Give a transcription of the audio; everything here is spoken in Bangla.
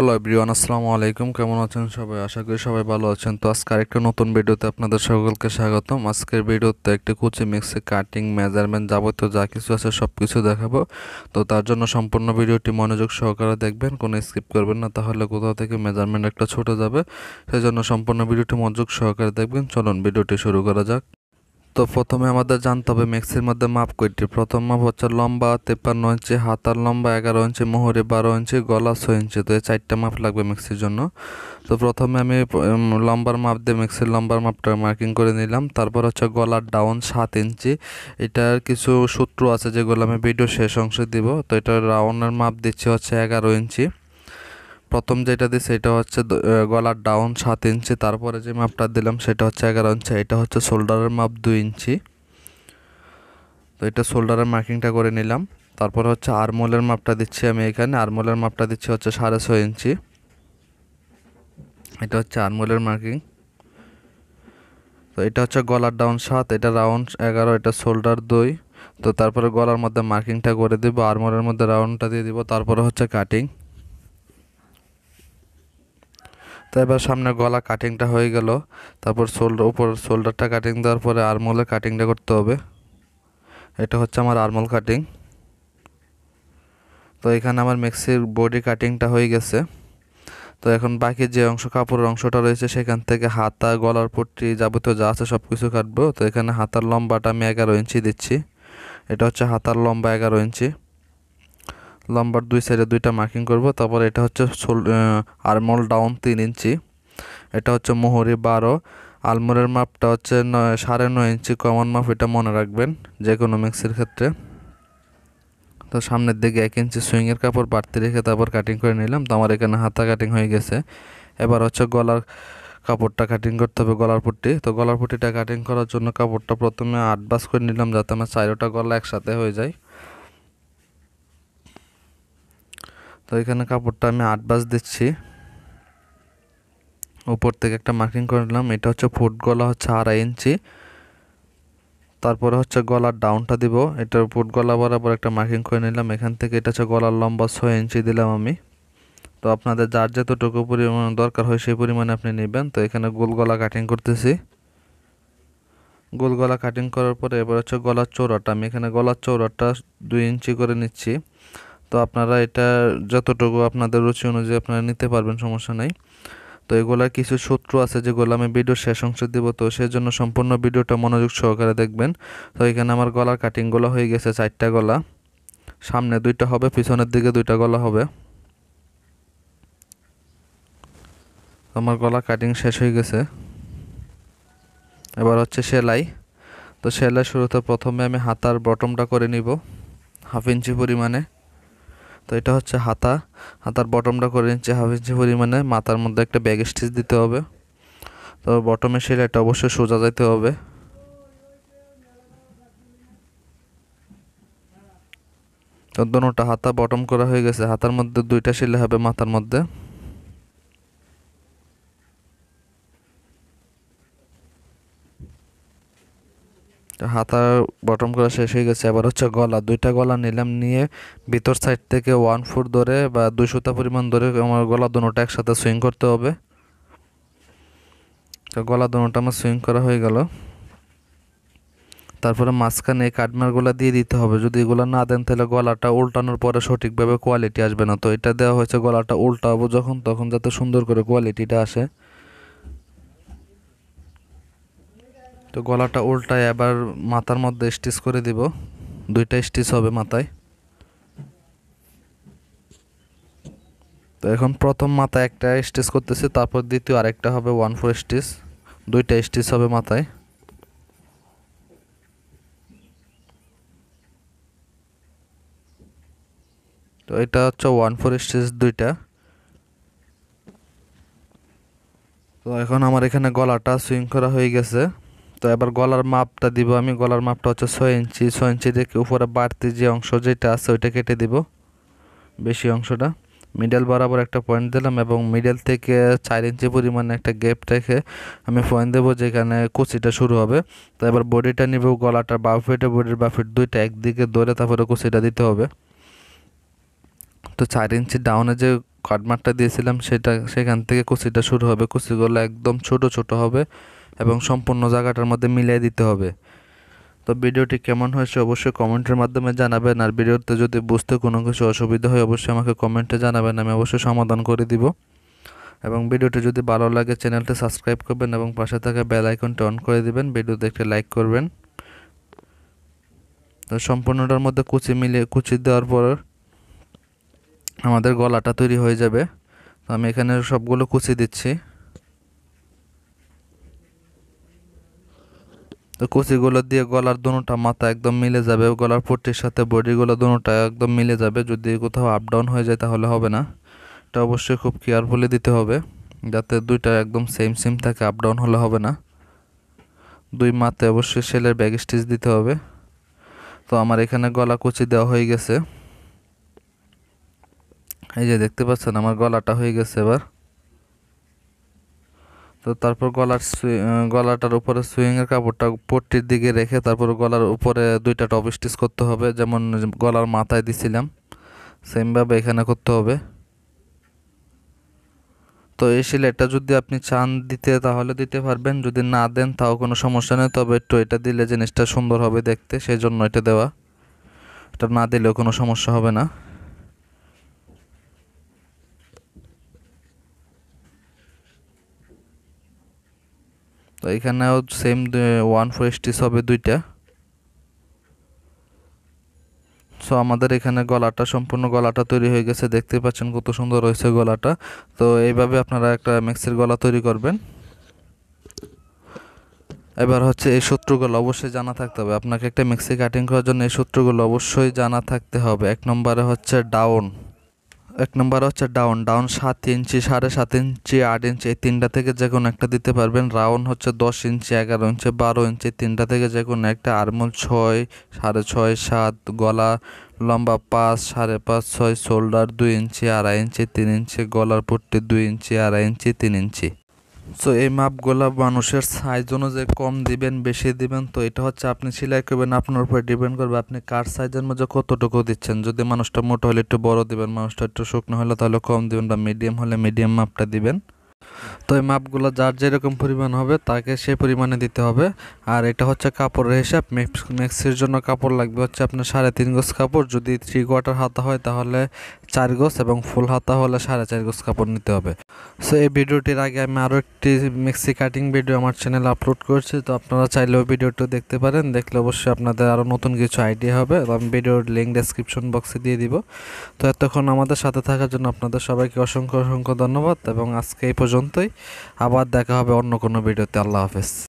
হ্যালো এভরিওয়ান আসসালামু আলাইকুম কেমন আছেন সবাই আশা করি সবাই ভালো আছেন তো আজকে আরেকটা নতুন ভিডিওতে আপনাদের সকলকে স্বাগতম আজকের ভিডিওতে একটি কুচি মিক্সি কাটিং মেজারমেন্ট যাবতীয় যা কিছু আছে সব কিছু দেখাবো তো তার জন্য সম্পূর্ণ ভিডিওটি মনোযোগ সহকারে দেখবেন কোনো স্কিপ করবেন না তাহলে কোথাও থেকে মেজারমেন্ট একটা ছোটো যাবে সেই জন্য সম্পূর্ণ ভিডিওটি মনোযোগ সহকারে দেখবেন চলুন ভিডিওটি শুরু করা যাক তো প্রথমে আমাদের জানতে হবে ম্যাক্সের মধ্যে মাপ কয়টি প্রথম মাপ হচ্ছে লম্বা তেপান্ন ইঞ্চি হাতার লম্বা এগারো ইঞ্চি মোহরে বারো ইঞ্চি গলা ছয় ইঞ্চি তো এই চারটা মাপ লাগবে ম্যাক্সের জন্য তো প্রথমে আমি লম্বার মাপ দিয়ে ম্যাক্সের লম্বার মাপটা মার্কিং করে নিলাম তারপর হচ্ছে গলার ডাউন সাত ইঞ্চি এটার কিছু সূত্র আছে যেগুলো আমি ভিডিও শেষ অংশে দিব তো এটার রাউন্ডের মাপ দিচ্ছি হচ্ছে এগারো ইঞ্চি প্রথম যেটা দিই সেটা হচ্ছে গলার ডাউন সাত ইঞ্চি তারপরে যে মাপটা দিলাম সেটা হচ্ছে এগারো ইঞ্চি এটা হচ্ছে শোল্ডারের মাপ দুই ইঞ্চি তো এটা শোল্ডারের মার্কিংটা করে নিলাম তারপর হচ্ছে আরমোলের মাপটা দিচ্ছি আমি এখানে আরমোলের মাপটা দিচ্ছি হচ্ছে সাড়ে ছয় ইঞ্চি এটা হচ্ছে আরমোলের মার্কিং তো এটা হচ্ছে গলার ডাউন সাত এটা রাউন্ড এগারো এটা শোল্ডার দুই তো তারপরে গলার মধ্যে মার্কিংটা করে দিব আরমোলের মধ্যে রাউন্ডটা দিয়ে দিব তারপরে হচ্ছে কাটিং তো এবার সামনে গলা কাটিংটা হয়ে গেল তারপর শোল্ডার উপর শোল্ডারটা কাটিং দেওয়ার পরে আরমোলের কাটিংটা করতে হবে এটা হচ্ছে আমার আরমোল কাটিং তো এখানে আমার মেক্সির বডি কাটিংটা হয়ে গেছে তো এখন বাকি যে অংশ কাপড়ের অংশটা রয়েছে সেখান থেকে হাতা গলার পট্টি যাবতীয় যা আছে সব কিছু কাটবো তো এখানে হাতার লম্বাটা আমি এগারো ইঞ্চি দিচ্ছি এটা হচ্ছে হাতার লম্বা এগারো ইঞ্চি লম্বার দুই সাইডে দুইটা মার্কিং করব তারপর এটা হচ্ছে আরমল ডাউন তিন ইঞ্চি এটা হচ্ছে মোহরি বারো আলমোরের মাপটা হচ্ছে নয় সাড়ে নয় ইঞ্চি কমন মাপ এটা মনে রাখবেন যে কোনো মিক্সির ক্ষেত্রে তো সামনের দিকে এক ইঞ্চি সুইংয়ের কাপড় বাড়তি রেখে তারপর কাটিং করে নিলাম তো আমার এখানে হাতা কাটিং হয়ে গেছে এবার হচ্ছে গলার কাপড়টা কাটিং করতে হবে গলার পট্টি তো গলার পট্টিটা কাটিং করার জন্য কাপড়টা প্রথমে আট বাস করে নিলাম যাতে আমার চারোটা গলা একসাথে হয়ে যায় তো এখানে কাপড়টা আমি আট বাজ দিচ্ছি উপর থেকে একটা মার্কিং করে নিলাম এটা হচ্ছে ফুট গলা হচ্ছে আড়াই ইঞ্চি তারপরে হচ্ছে গলার ডাউনটা দিব এটার ফুট গলা বরাবর একটা মার্কিং করে নিলাম এখান থেকে এটা হচ্ছে গলার লম্বা ছয় ইঞ্চি দিলাম আমি তো আপনাদের যার যতটুকু পরিমাণ দরকার হয় সেই পরিমাণে আপনি নেবেন তো এখানে গোল গলা কাটিং করতেছি গোল গলা কাটিং করার পরে এবার হচ্ছে গলার চৌড়াটা আমি এখানে গলার চৌড়াটা দুই ইঞ্চি করে নিচ্ছি তো আপনারা এটা যতটুকু আপনাদের রুচি অনুযায়ী আপনারা নিতে পারবেন সমস্যা নাই তো এগুলার কিছু সূত্র আছে যেগুলো আমি ভিডিও শেষ অংশে দেব তো সেই জন্য সম্পূর্ণ ভিডিওটা মনোযোগ সহকারে দেখবেন তো এখানে আমার গলার কাটিংগুলো হয়ে গেছে চারটা গলা সামনে দুইটা হবে পিছনের দিকে দুইটা গলা হবে আমার গলা কাটিং শেষ হয়ে গেছে এবার হচ্ছে সেলাই তো সেলাই শুরুতে প্রথমে আমি হাতার বটমটা করে নিব হাফ ইঞ্চি পরিমাণে তো এটা হচ্ছে হাতা হাতার বটমটা করে নিচ্ছে হাফ ইঞ্চি পরিমাণে মাথার মধ্যে একটা ব্যাগ স্টিচ দিতে হবে তো বটমের সেলাইটা অবশ্যই সোজা যাইতে হবে তো দোনোটা হাতা বটম করা হয়ে গেছে হাতার মধ্যে দুইটা সেলাই হবে মাথার মধ্যে হাতা বটম করা শেষ হয়ে গেছে এবার হচ্ছে গলা দুইটা গলা নিলাম নিয়ে ভিতর সাইড থেকে ওয়ান ফুট ধরে বা দুই সুতা পরিমাণ ধরে আমার গলা দোনোটা একসাথে সুইং করতে হবে তো গলা দোনোটা আমার সুইং করা হয়ে গেল তারপরে মাঝখানে এই কাটমারগুলো দিয়ে দিতে হবে যদি এগুলো না দেন তাহলে গলাটা উল্টানোর পরে সঠিকভাবে কোয়ালিটি আসবে না তো এটা দেওয়া হয়েছে গলাটা উল্টাবো যখন তখন যাতে সুন্দর করে কোয়ালিটিটা আসে তো গলাটা উল্টায় আবার মাথার মধ্যে স্টিচ করে দিব দুইটা স্টিচ হবে মাথায় তো এখন প্রথম মাথায় একটা স্টিচ করতেছি তারপর দ্বিতীয় আরেকটা হবে ওয়ান ফোর স্টিচ দুইটা স্টিচ হবে মাথায় তো এটা হচ্ছে ওয়ান ফোর স্টিচ দুইটা তো এখন আমার এখানে গলাটা সুইং করা হয়ে গেছে তো এবার গলার মাপটা দিব আমি গলার মাপটা হচ্ছে ছয় ইঞ্চি ছয় ইঞ্চি থেকে উপরে বাড়তি যে অংশ যেটা আছে ওইটা কেটে দিব বেশি অংশটা মিডল বরাবর একটা পয়েন্ট দিলাম এবং মিডল থেকে চার ইঞ্চি পরিমাণে একটা গ্যাপ রেখে আমি পয়েন্ট দেবো যেখানে কুচিটা শুরু হবে তো এবার বডিটা নিব গলাটা বা ফিট বডির বা ফিট দুইটা একদিকে ধরে তারপরে কুচিটা দিতে হবে তো চার ইঞ্চি ডাউনে যে কাটমারটা দিয়েছিলাম সেটা সেখান থেকে কুচিটা শুরু হবে কুচিগুলো একদম ছোট ছোট হবে এবং সম্পূর্ণ জায়গাটার মধ্যে মিলিয়ে দিতে হবে তো ভিডিওটি কেমন হয়েছে অবশ্যই কমেন্টের মাধ্যমে জানাবেন আর ভিডিওতে যদি বুঝতে কোনো কিছু অসুবিধা হয় অবশ্যই আমাকে কমেন্টে জানাবেন আমি অবশ্যই সমাধান করে দিব এবং ভিডিওটি যদি ভালো লাগে চ্যানেলটি সাবস্ক্রাইব করবেন এবং পাশে থাকা বেল আইকনটি অন করে দিবেন ভিডিওতে একটি লাইক করবেন তো সম্পূর্ণটার মধ্যে কুচি মিলিয়ে কুচি দেওয়ার পর আমাদের গলাটা তৈরি হয়ে যাবে তো আমি এখানে সবগুলো কুচি দিচ্ছি তো কুচিগুলো দিয়ে গলার দোনোটা মাথা একদম মিলে যাবে গলার পট্টির সাথে বডিগুলো দোনোটা একদম মিলে যাবে যদি কোথাও আপ ডাউন হয়ে যায় তাহলে হবে না এটা অবশ্যই খুব কেয়ারফুলি দিতে হবে যাতে দুইটা একদম সেম সেম থাকে আপ ডাউন হলে হবে না দুই মাথায় অবশ্যই সেলের ব্যাগ স্টিচ দিতে হবে তো আমার এখানে গলা কুচি দেওয়া হয়ে গেছে এই যে দেখতে পাচ্ছেন আমার গলাটা হয়ে গেছে এবার তো তারপর গলার গলাটার উপরে সুইংয়ের কাপড়টা পট্টির দিকে রেখে তারপর গলার উপরে দুইটা টপ স্টিচ করতে হবে যেমন গলার মাথায় দিছিলাম সেমভাবে এখানে করতে হবে তো এই সিলেটটা যদি আপনি চান দিতে তাহলে দিতে পারবেন যদি না দেন তাও কোনো সমস্যা নেই তবে একটু এটা দিলে জিনিসটা সুন্দর হবে দেখতে সেই জন্য এটা দেওয়া এটা না দিলেও কোনো সমস্যা হবে না তো এখানেও সেম ওয়ান ফোর স্টিচ হবে দুইটা সো আমাদের এখানে গলাটা সম্পূর্ণ গলাটা তৈরি হয়ে গেছে দেখতে পাচ্ছেন কত সুন্দর হয়েছে গলাটা তো এইভাবে আপনারা একটা ম্যাক্সের গলা তৈরি করবেন এবার হচ্ছে এই সূত্রগুলো অবশ্যই জানা থাকতে হবে আপনাকে একটা মিক্সি কাটিং করার জন্য এই সূত্রগুলো অবশ্যই জানা থাকতে হবে এক নম্বরে হচ্ছে ডাউন এক নম্বর হচ্ছে ডাউন ডাউন সাত ইঞ্চি সাড়ে সাত ইঞ্চি আট ইঞ্চি এই তিনটা থেকে যে কোনো একটা দিতে পারবেন রাউন্ড হচ্ছে দশ ইঞ্চি এগারো ইঞ্চি বারো ইঞ্চি তিনটা থেকে যে কোনো একটা আরমোল ছয় সাড়ে ছয় সাত গলা লম্বা পাঁচ সাড়ে পাঁচ ছয় শোল্ডার দুই ইঞ্চি আড়াই ইঞ্চি তিন ইঞ্চি গলার পট্টি দুই ইঞ্চি আড়াই ইঞ্চি তিন ইঞ্চি সো এই মাপগুলা মানুষের সাইজ অনুযায়ী কম দিবেন বেশি দিবেন তো এটা হচ্ছে আপনি সেলাই করবেন আপনার উপরে ডিপেন্ড করবে আপনি কার সাইজের মধ্যে কতটুকু দিচ্ছেন যদি মানুষটা মোটা হলে একটু বড় দিবেন মানুষটা একটু শুকনো হলে তাহলে কম দিবেন বা মিডিয়াম হলে মিডিয়াম মাপটা দিবেন তো এই মাপগুলো যার যেরকম পরিমাণ হবে তাকে সেই পরিমাণে দিতে হবে আর এটা হচ্ছে কাপড়ের হিসাব ম্যাক্সির জন্য কাপড় লাগবে হচ্ছে আপনার সাড়ে তিন গোজ কাপড় যদি থ্রি কোয়ার্টার হাতা হয় তাহলে চার গোজ এবং ফুল হাতা হলে সাড়ে চার গোজ কাপড় নিতে হবে সো এই ভিডিওটির আগে আমি আরও একটি ম্যাক্সি কাটিং ভিডিও আমার চ্যানেলে আপলোড করছি তো আপনারা চাইলে ওই ভিডিওটি দেখতে পারেন দেখলে অবশ্যই আপনাদের আরও নতুন কিছু আইডিয়া হবে আমি ভিডিওর লিঙ্ক ডেসক্রিপশন বক্সে দিয়ে দিব তো এতক্ষণ আমাদের সাথে থাকার জন্য আপনাদের সবাইকে অসংখ্য অসংখ্য ধন্যবাদ এবং আজকে এই পর্যন্ত পর্যন্তই আবার দেখা হবে অন্য কোনো ভিডিওতে আল্লাহ হাফেজ